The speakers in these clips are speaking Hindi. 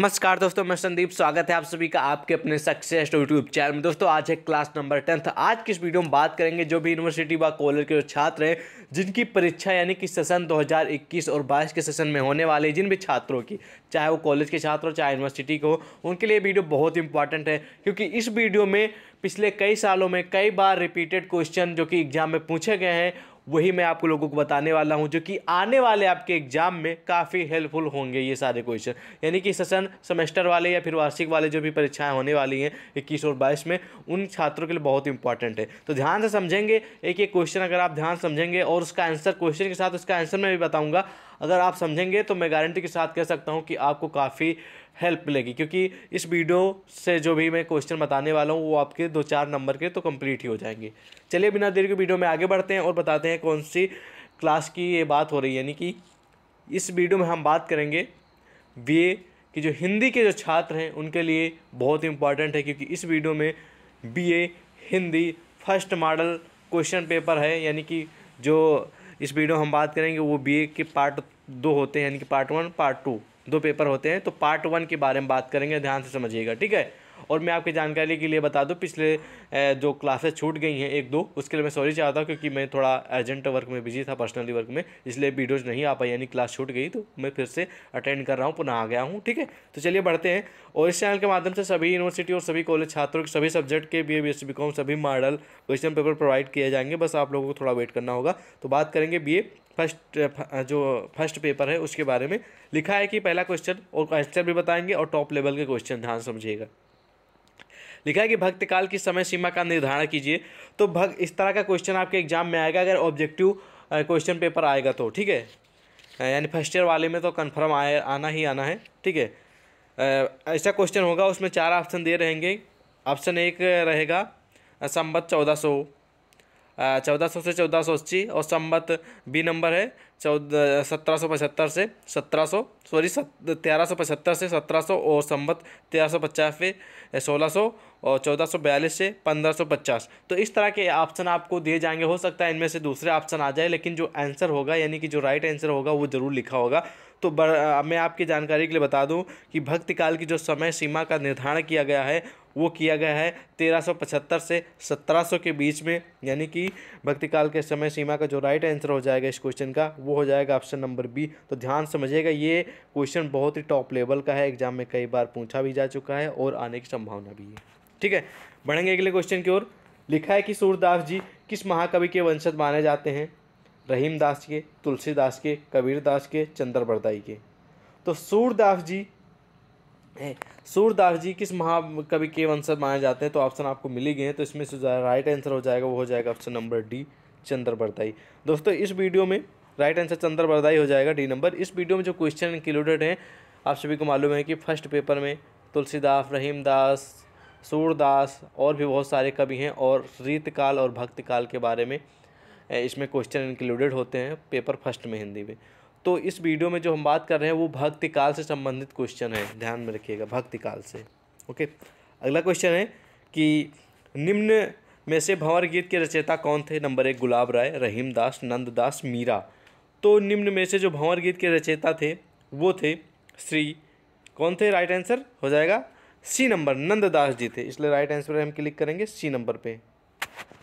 नमस्कार दोस्तों मैं संदीप स्वागत है आप सभी का आपके अपने सक्सेस यूट्यूब चैनल में दोस्तों आज है क्लास नंबर टेंथ आज की इस वीडियो में बात करेंगे जो भी यूनिवर्सिटी व कॉलेज के जो छात्र हैं जिनकी परीक्षा यानी कि सेशन 2021 और 22 के सेशन में होने वाले जिन भी छात्रों की चाहे वो कॉलेज के छात्र हो चाहे यूनिवर्सिटी के हो उनके लिए वीडियो बहुत इंपॉर्टेंट है क्योंकि इस वीडियो में पिछले कई सालों में कई बार रिपीटेड क्वेश्चन जो कि एग्जाम में पूछे गए हैं वही मैं आपको लोगों को बताने वाला हूँ जो कि आने वाले आपके एग्जाम में काफ़ी हेल्पफुल होंगे ये सारे क्वेश्चन यानी कि सेशन सेमेस्टर वाले या फिर वार्षिक वाले जो भी परीक्षाएं होने वाली हैं इक्कीस और बाईस में उन छात्रों के लिए बहुत इंपॉर्टेंट है तो ध्यान से समझेंगे एक एक क्वेश्चन अगर आप ध्यान समझेंगे और उसका आंसर क्वेश्चन के साथ उसका आंसर मैं भी बताऊँगा अगर आप समझेंगे तो मैं गारंटी के साथ कह सकता हूँ कि आपको काफ़ी हेल्प मिलेगी क्योंकि इस वीडियो से जो भी मैं क्वेश्चन बताने वाला हूँ वो आपके दो चार नंबर के तो कंप्लीट ही हो जाएंगे चलिए बिना देर के वीडियो में आगे बढ़ते हैं और बताते हैं कौन सी क्लास की ये बात हो रही है यानी कि इस वीडियो में हम बात करेंगे बी कि जो हिंदी के जो छात्र हैं उनके लिए बहुत इंपॉर्टेंट है क्योंकि इस वीडियो में B Hindi first model question paper है यानी कि जो इस वीडियो हम बात करेंगे वो बी के पार्ट दो होते हैं यानी कि पार्ट वन पार्ट टू दो पेपर होते हैं तो पार्ट वन के बारे में बात करेंगे ध्यान से समझिएगा ठीक है और मैं आपकी जानकारी के लिए बता दूँ पिछले जो क्लासेस छूट गई हैं एक दो उसके लिए मैं सॉरी चाहता हूँ क्योंकि मैं थोड़ा अर्जेंट वर्क में बिजी था पर्सनली वर्क में इसलिए वीडियोज़ नहीं आ पाई यानी क्लास छूट गई तो मैं फिर से अटेंड कर रहा हूँ पुनः आ गया हूँ ठीक है तो चलिए बढ़ते हैं और इस चैनल के माध्यम से सभी यूनिवर्सिटी और सभी कॉलेज छात्रों के सभी सब्जेक्ट के B A B S B सभी मॉडल क्वेश्चन पेपर प्रोवाइड किए जाएंगे बस आप लोगों को थोड़ा वेट करना होगा तो बात करेंगे बी फर्स्ट जो फर्स्ट पेपर है उसके बारे में लिखा है कि पहला क्वेश्चन और क्वेश्चन भी बताएंगे और टॉप लेवल के क्वेश्चन ध्यान समझिएगा लिखा है कि भक्त काल की समय सीमा का निर्धारण कीजिए तो भक्त इस तरह का क्वेश्चन आपके एग्जाम में आएगा अगर ऑब्जेक्टिव क्वेश्चन पेपर आएगा तो ठीक है यानी फर्स्ट ईयर वाले में तो कन्फर्म आए आना ही आना है ठीक है ऐसा क्वेश्चन होगा उसमें चार ऑप्शन दे रहेंगे ऑप्शन एक रहेगा संबत चौदह सौ चौदह सौ से चौदह सौ अस्सी और संबत बी नंबर है चौदह सत्रह सौ पचहत्तर से सत्रह सौ सॉरी तेरह सौ पचहत्तर से सत्रह सौ और संबत तेरह सौ पचास से सोलह सौ और चौदह सौ बयालीस से पंद्रह सौ पचास तो इस तरह के ऑप्शन आपको दिए जाएंगे हो सकता है इनमें से दूसरे ऑप्शन आ जाए लेकिन जो आंसर होगा यानी कि जो राइट आंसर होगा वो ज़रूर लिखा होगा तो बड़ा मैं आपकी जानकारी के लिए बता दूं कि भक्ति काल की जो समय सीमा का निर्धारण किया गया है वो किया गया है 1375 से 1700 के बीच में यानी कि भक्ति काल के समय सीमा का जो राइट आंसर हो जाएगा इस क्वेश्चन का वो हो जाएगा ऑप्शन नंबर बी तो ध्यान समझिएगा ये क्वेश्चन बहुत ही टॉप लेवल का है एग्जाम में कई बार पूछा भी जा चुका है और आने की संभावना भी है ठीक है बढ़ेंगे अगले क्वेश्चन की ओर लिखा है कि सूरदास जी किस महाकवि के वंशज माने जाते हैं रहीम दास के तुलसीदास के कबीरदास के चंद्र बरदाई के तो सूरदास जी सूरदास जी किस महाकवि के वंशज माने जाते हैं तो ऑप्शन आपको मिली गए हैं तो इसमें से राइट आंसर हो जाएगा वो हो जाएगा option number D Chandra Bardai दोस्तों इस वीडियो में राइट आंसर चंद्र बरदाई हो जाएगा डी नंबर इस वीडियो में जो क्वेश्चन इंक्लूडेड हैं आप सभी को मालूम है कि फर्स्ट पेपर में तुलसीदास रहीम दास सूरदास और भी बहुत सारे कवि हैं और रीतकाल और भक्तकाल के बारे में इसमें क्वेश्चन इंक्लूडेड होते हैं पेपर फर्स्ट में हिंदी में तो इस वीडियो में जो हम बात कर रहे हैं वो भक्तिकाल से संबंधित क्वेश्चन है ध्यान में रखिएगा भक्तिकाल से ओके अगला क्वेश्चन है कि निम्न में से भंवर गीत के रचयिता कौन थे नंबर एक गुलाब राय रहीम दास नंद दास मीरा तो निम्न में से जो भंवर गीत के रचयिता थे वो थे श्री कौन थे राइट आंसर हो जाएगा सी नंबर नंददास जी थे इसलिए राइट आंसर हम क्लिक करेंगे सी नंबर पे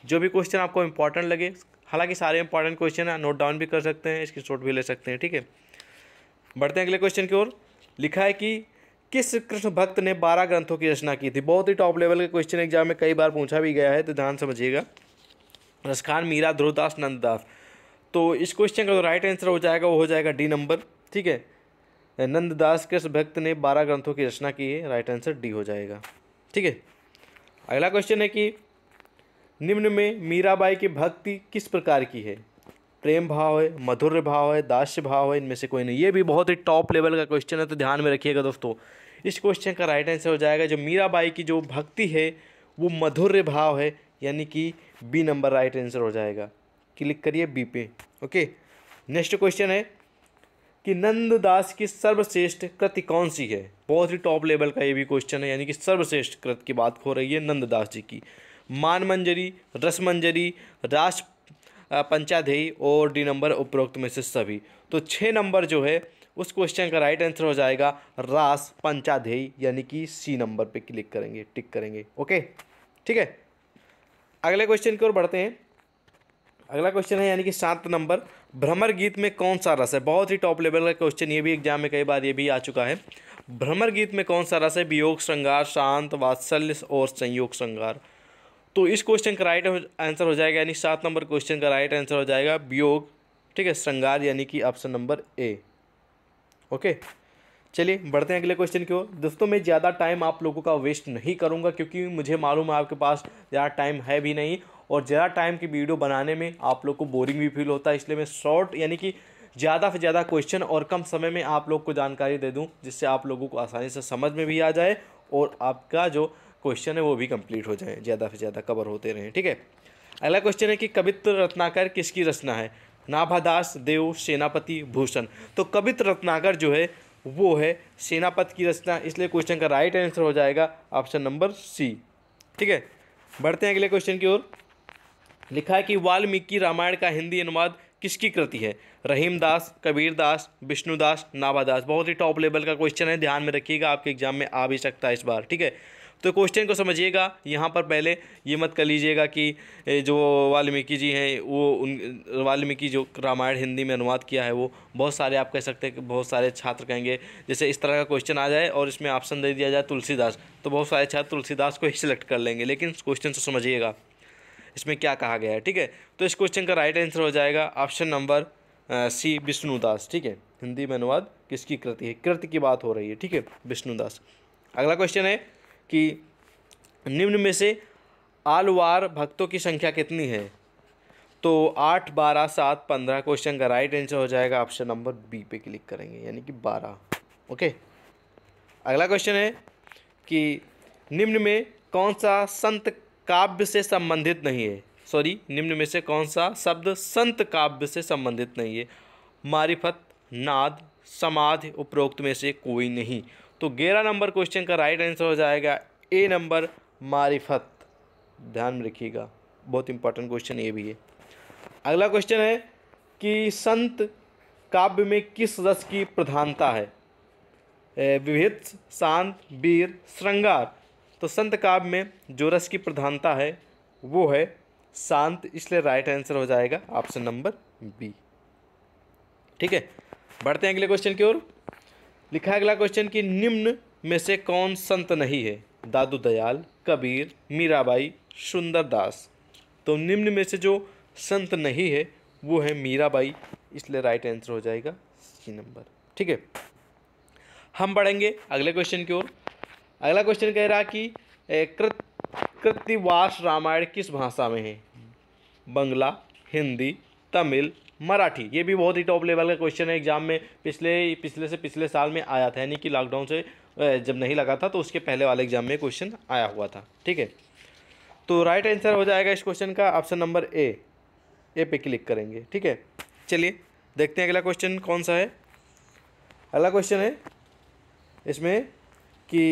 जो भी क्वेश्चन आपको इंपॉर्टेंट लगे हालांकि सारे इंपॉर्टेंट क्वेश्चन है नोट डाउन भी कर सकते हैं इसकी शॉट भी ले सकते हैं ठीक है बढ़ते हैं अगले क्वेश्चन की ओर लिखा है कि किस कृष्ण भक्त ने बारह ग्रंथों की रचना की थी बहुत ही टॉप लेवल के क्वेश्चन एग्जाम में कई बार पूछा भी गया है तो ध्यान समझिएगा रसखान मीरा ध्रुवदास नंददास तो इस क्वेश्चन का जो राइट आंसर हो जाएगा वो हो जाएगा डी नंबर ठीक है नंददास कृष्ण भक्त ने बारह ग्रंथों की रचना की है राइट आंसर डी हो जाएगा ठीक है अगला क्वेश्चन है कि निम्न में मीराबाई की भक्ति किस प्रकार की है प्रेम भाव है मधुर भाव है दास्य भाव है इनमें से कोई नहीं ये भी बहुत ही टॉप लेवल का क्वेश्चन है तो ध्यान में रखिएगा दोस्तों इस क्वेश्चन का राइट आंसर हो जाएगा जो मीराबाई की जो भक्ति है वो मधुर भाव है यानी कि बी नंबर राइट आंसर हो जाएगा क्लिक करिए बी पे ओके नेक्स्ट क्वेश्चन है कि नंददास की सर्वश्रेष्ठ कृति कौन सी है बहुत ही टॉप लेवल का ये भी क्वेश्चन है यानी कि सर्वश्रेष्ठ कृत की बात हो रही है नंददास जी की मान मंजरी रस मंजरी रास पंचाधेयी और डी नंबर उपरोक्त में से सभी तो छः नंबर जो है उस क्वेश्चन का राइट आंसर हो जाएगा रास पंचाध्यायी यानी कि सी नंबर पे क्लिक करेंगे टिक करेंगे ओके ठीक है अगले क्वेश्चन की ओर बढ़ते हैं अगला क्वेश्चन है यानी कि सात नंबर भ्रमर गीत में कौन सा रस है बहुत ही टॉप लेवल का क्वेश्चन ये भी एग्जाम में कई बार ये भी आ चुका है भ्रमर गीत में कौन सा रस है वियोग श्रृंगार शांत वात्सल्य और संयोग श्रृंगार तो इस क्वेश्चन का राइट आंसर हो जाएगा यानी सात नंबर क्वेश्चन का राइट आंसर हो जाएगा वियोग ठीक है श्रृंगार यानी कि ऑप्शन नंबर ए ओके चलिए बढ़ते हैं अगले क्वेश्चन की ओर दोस्तों मैं ज़्यादा टाइम आप लोगों का वेस्ट नहीं करूँगा क्योंकि मुझे मालूम है आपके पास ज़्यादा टाइम है भी नहीं और ज़्यादा टाइम की वीडियो बनाने में आप लोग को बोरिंग भी फील होता है इसलिए मैं शॉर्ट यानी कि ज़्यादा से ज़्यादा क्वेश्चन और कम समय में आप लोग को जानकारी दे दूँ जिससे आप लोगों को आसानी से समझ में भी आ जाए और आपका जो क्वेश्चन है वो भी कंप्लीट हो जाए ज़्यादा से ज़्यादा कवर होते रहें ठीक है अगला क्वेश्चन है कि कवित्र रत्नाकर किसकी रचना है नाभादास देव सेनापति भूषण तो कवित्र रत्नाकर जो है वो है सेनापति की रचना इसलिए क्वेश्चन का राइट आंसर हो जाएगा ऑप्शन नंबर सी ठीक है बढ़ते हैं अगले क्वेश्चन की ओर लिखा है कि वाल्मीकि रामायण का हिंदी अनुवाद किसकी कृति है रहीम दास कबीर दास विष्णुदास नाभादास बहुत ही टॉप लेवल का क्वेश्चन है ध्यान में रखिएगा आपके एग्जाम में आ भी सकता है इस बार ठीक है तो क्वेश्चन को समझिएगा यहाँ पर पहले ये मत कर लीजिएगा कि जो वाल्मीकि जी हैं वो उन वाल्मीकि जो रामायण हिंदी में अनुवाद किया है वो बहुत सारे आप कह सकते हैं बहुत सारे छात्र कहेंगे जैसे इस तरह का क्वेश्चन आ जाए और इसमें ऑप्शन दे दिया जाए तुलसीदास तो बहुत सारे छात्र तुलसीदास को ही सिलेक्ट कर लेंगे लेकिन क्वेश्चन से समझिएगा इसमें क्या कहा गया है ठीक है तो इस क्वेश्चन का राइट आंसर हो जाएगा ऑप्शन नंबर सी विष्णुदास ठीक है हिंदी में अनुवाद किसकी कृति है कृति की बात हो रही है ठीक है विष्णुदास अगला क्वेश्चन है कि निम्न में से आलवार भक्तों की संख्या कितनी है तो आठ बारह सात पंद्रह क्वेश्चन का राइट आंसर हो जाएगा ऑप्शन नंबर बी पे क्लिक करेंगे यानी कि बारह ओके अगला क्वेश्चन है कि निम्न में कौन सा संत काव्य से संबंधित नहीं है सॉरी निम्न में से कौन सा शब्द संत काव्य से संबंधित नहीं है मारिफत नाद समाधि उपरोक्त में से कोई नहीं तो ग्यारह नंबर क्वेश्चन का राइट आंसर हो जाएगा ए नंबर मारिफत ध्यान में रखिएगा बहुत इंपॉर्टेंट क्वेश्चन ये भी है अगला क्वेश्चन है कि संत काव्य में किस रस की प्रधानता है विभित्स शांत वीर श्रृंगार तो संत काव्य में जो रस की प्रधानता है वो है शांत इसलिए राइट आंसर हो जाएगा ऑप्शन नंबर बी ठीक है बढ़ते हैं अगले क्वेश्चन की ओर लिखा है अगला क्वेश्चन कि निम्न में से कौन संत नहीं है दादू दयाल कबीर मीराबाई सुंदरदास तो निम्न में से जो संत नहीं है वो है मीराबाई इसलिए राइट आंसर हो जाएगा सी नंबर ठीक है हम बढ़ेंगे अगले क्वेश्चन की ओर अगला क्वेश्चन कह रहा कि कृत कृतिवास रामायण किस भाषा में है बंगला हिंदी तमिल मराठी ये भी बहुत ही टॉप लेवल का क्वेश्चन है एग्जाम में पिछले पिछले से पिछले साल में आया था यानी कि लॉकडाउन से जब नहीं लगा था तो उसके पहले वाले एग्जाम में क्वेश्चन आया हुआ था ठीक है तो राइट आंसर हो जाएगा इस क्वेश्चन का ऑप्शन नंबर ए ए पे क्लिक करेंगे ठीक है चलिए देखते हैं अगला क्वेश्चन कौन सा है अगला क्वेश्चन है इसमें कि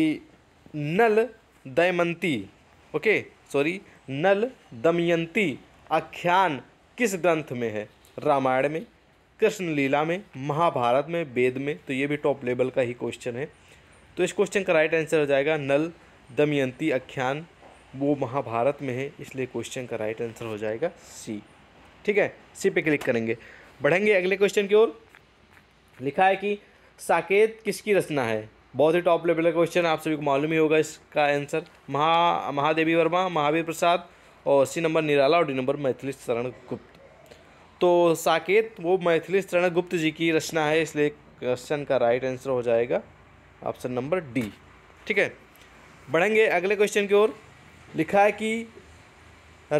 नल दयमंती ओके सॉरी नल दमयंती आख्यान किस ग्रंथ में है रामायण में कृष्ण लीला में महाभारत में वेद में तो ये भी टॉप लेवल का ही क्वेश्चन है तो इस क्वेश्चन का राइट आंसर हो जाएगा नल दमयंती आख्यान वो महाभारत में है इसलिए क्वेश्चन का राइट आंसर हो जाएगा सी ठीक है सी पे क्लिक करेंगे बढ़ेंगे अगले क्वेश्चन की ओर लिखा है कि साकेत किसकी रचना है बहुत ही टॉप लेवल का क्वेश्चन आप सभी को मालूम ही होगा इसका आंसर महा महादेवी वर्मा महावीर प्रसाद और सी नंबर निराला और डी नंबर मैथिली शरण गुप्त तो साकेत वो मैथिली शरण गुप्त जी की रचना है इसलिए क्वेश्चन का राइट आंसर हो जाएगा ऑप्शन नंबर डी ठीक है बढ़ेंगे अगले क्वेश्चन की ओर लिखा है कि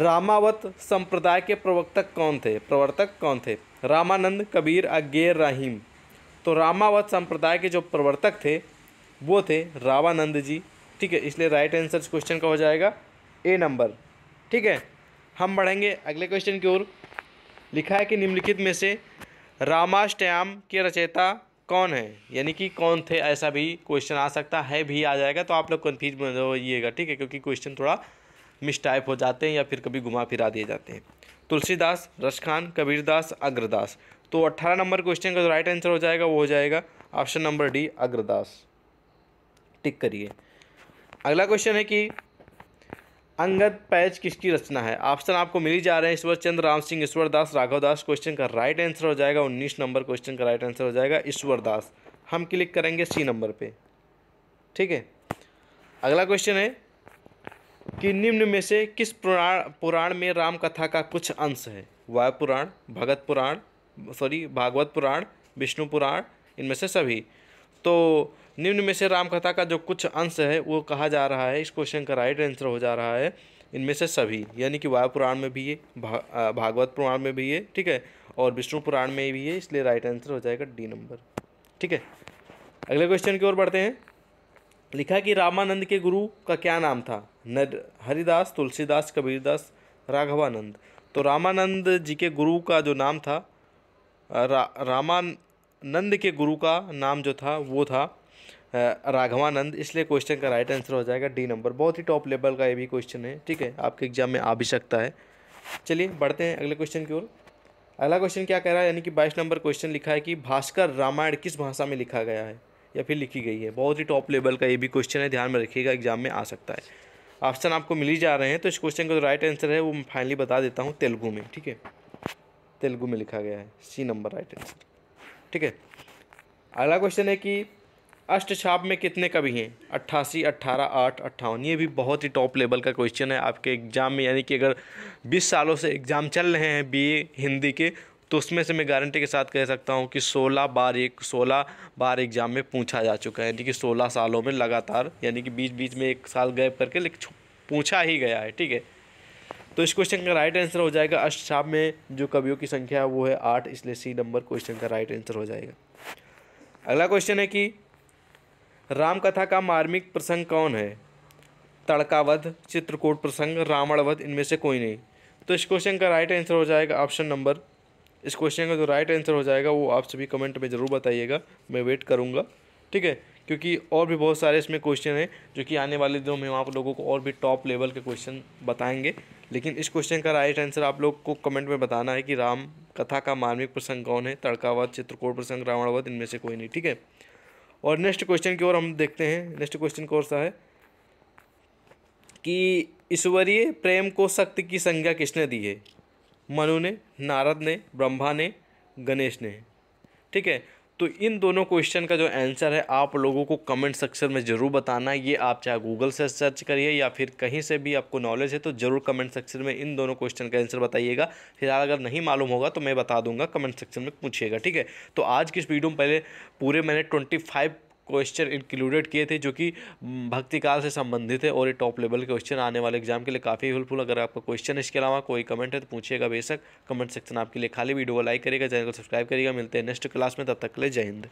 रामावत संप्रदाय के प्रवक्तक कौन थे प्रवर्तक कौन थे रामानंद कबीर अगेर रहीम तो रामावत संप्रदाय के जो प्रवर्तक थे वो थे रावानंद जी ठीक है इसलिए राइट आंसर इस क्वेश्चन का हो जाएगा ए नंबर ठीक है हम बढ़ेंगे अगले क्वेश्चन की ओर लिखा है कि निम्नलिखित में से रामाष्टयाम के रचयिता कौन है यानी कि कौन थे ऐसा भी क्वेश्चन आ सकता है भी आ जाएगा तो आप लोग कन्फ्यूज मत होइएगा ठीक है क्योंकि क्वेश्चन थोड़ा मिसटाइप हो जाते हैं या फिर कभी घुमा फिरा दिए जाते हैं तुलसीदास रश खान कबीरदास अग्रदास तो अट्ठारह नंबर क्वेश्चन का जो राइट आंसर हो जाएगा वो हो जाएगा option number D Agradas tick करिए अगला क्वेश्चन है कि अंगद पैच किसकी रचना है ऑप्शन आपको मिली जा रहे हैं ईश्वर चंद्र राम सिंह ईश्वर दास राघव दास क्वेश्चन का राइट आंसर हो जाएगा उन्नीस नंबर क्वेश्चन का राइट आंसर हो जाएगा ईश्वर दास हम क्लिक करेंगे सी नंबर पे ठीक है अगला क्वेश्चन है कि निम्न में से किस पुराण पुराण में राम कथा का कुछ अंश है वायु पुराण भगत पुराण सॉरी भागवत पुराण विष्णु पुराण इनमें से सभी तो निम्न में से रामकथा का जो कुछ अंश है वो कहा जा रहा है इस क्वेश्चन का राइट आंसर हो जा रहा है इनमें से सभी यानी कि वायु पुराण में भी है भा, भागवत पुराण में भी है ठीक है और विष्णु पुराण में भी है इसलिए राइट आंसर हो जाएगा डी नंबर ठीक है अगले क्वेश्चन की ओर बढ़ते हैं लिखा कि रामानंद के गुरु का क्या नाम था नर हरिदास तुलसीदास कबीरदास राघवानंद तो रामानंद जी के गुरु का जो नाम था रा, रामान नंद के गुरु का नाम जो था वो था राघवानंद इसलिए क्वेश्चन का राइट आंसर हो जाएगा डी नंबर बहुत ही टॉप लेवल का ये भी क्वेश्चन है ठीक है आपके एग्जाम में आ भी सकता है चलिए बढ़ते हैं अगले क्वेश्चन की ओर अगला क्वेश्चन क्या कह रहा है यानी कि बाईस नंबर क्वेश्चन लिखा है कि भास्कर रामायण किस भाषा में लिखा गया है या फिर लिखी गई है बहुत ही टॉप लेवल का ये भी क्वेश्चन है ध्यान में रखिएगा एग्जाम में आ सकता है ऑप्शन आपको मिल ही जा रहे हैं तो इस क्वेश्चन का जो राइट आंसर है वो मैं फाइनली बता देता हूँ तेलुगू में ठीक है तेलुगू में लिखा गया है सी नंबर राइट आंसर ठीक है अगला क्वेश्चन है कि अष्टछाप में कितने कवि हैं अट्ठासी अट्ठारह आठ अट्ठावन ये भी बहुत ही टॉप लेवल का क्वेश्चन है आपके एग्ज़ाम में यानी कि अगर बीस सालों से एग्ज़ाम चल रहे हैं बी हिंदी के तो उसमें से मैं गारंटी के साथ कह सकता हूँ कि सोलह बार एक सोलह बार एग्ज़ाम में पूछा जा चुका है यानी कि सोलह सालों में लगातार यानी कि बीच बीच में एक साल गैप करके लेकिन पूछा ही गया है ठीक है तो इस क्वेश्चन का राइट आंसर हो जाएगा अष्टाप में जो कवियों की संख्या है वो है आठ इसलिए सी नंबर क्वेश्चन का राइट आंसर हो जाएगा अगला क्वेश्चन है कि राम कथा का मार्मिक प्रसंग कौन है तड़कावध चित्रकूट प्रसंग रावणवध इनमें से कोई नहीं तो इस क्वेश्चन का राइट आंसर हो जाएगा ऑप्शन नंबर इस क्वेश्चन का जो राइट आंसर हो जाएगा वो आप सभी कमेंट में ज़रूर बताइएगा मैं वेट करूँगा ठीक है क्योंकि और भी बहुत सारे इसमें क्वेश्चन हैं जो कि आने वाले दिनों में हम आप लोगों को और भी टॉप लेवल के क्वेश्चन बताएंगे लेकिन इस क्वेश्चन का राइट आंसर आप लोग को कमेंट में बताना है कि राम कथा का मार्मिक प्रसंग कौन है तड़कावत चित्रकोट प्रसंग रावणवध इनमें से कोई नहीं ठीक है और नेक्स्ट क्वेश्चन की ओर हम देखते हैं नेक्स्ट क्वेश्चन कौन सा है कि ईश्वरीय प्रेम को शक्ति की संज्ञा किसने दी है मनु ने नारद ने ब्रह्मा ने गणेश ने ठीक है तो इन दोनों क्वेश्चन का जो आंसर है आप लोगों को कमेंट सेक्शन में ज़रूर बताना ये आप चाहे गूगल से सर्च करिए या फिर कहीं से भी आपको नॉलेज है तो ज़रूर कमेंट सेक्शन में इन दोनों क्वेश्चन का आंसर बताइएगा फिलहाल अगर नहीं मालूम होगा तो मैं बता दूंगा कमेंट सेक्शन में पूछिएगा ठीक है तो आज की इस वीडियो में पहले पूरे मैंने ट्वेंटी फाइव क्वेश्चन इंक्लूडेड किए थे जो कि हम्म, भक्ति काल से संबंधित है और ये टॉप लेवल के क्वेश्चन आने वाले एग्जाम के लिए काफ़ी हेल्पफुल अगर आपका क्वेश्चन इसके अलावा कोई कमेंट है तो पूछिएगा बेशक कमेंट सेक्शन आपके लिए खाली वीडियो को लाइक करेगा चैनल को सब्सक्राइब करेगा मिलते हैं नेक्स्ट क्लास में तब तक ले जय हिंद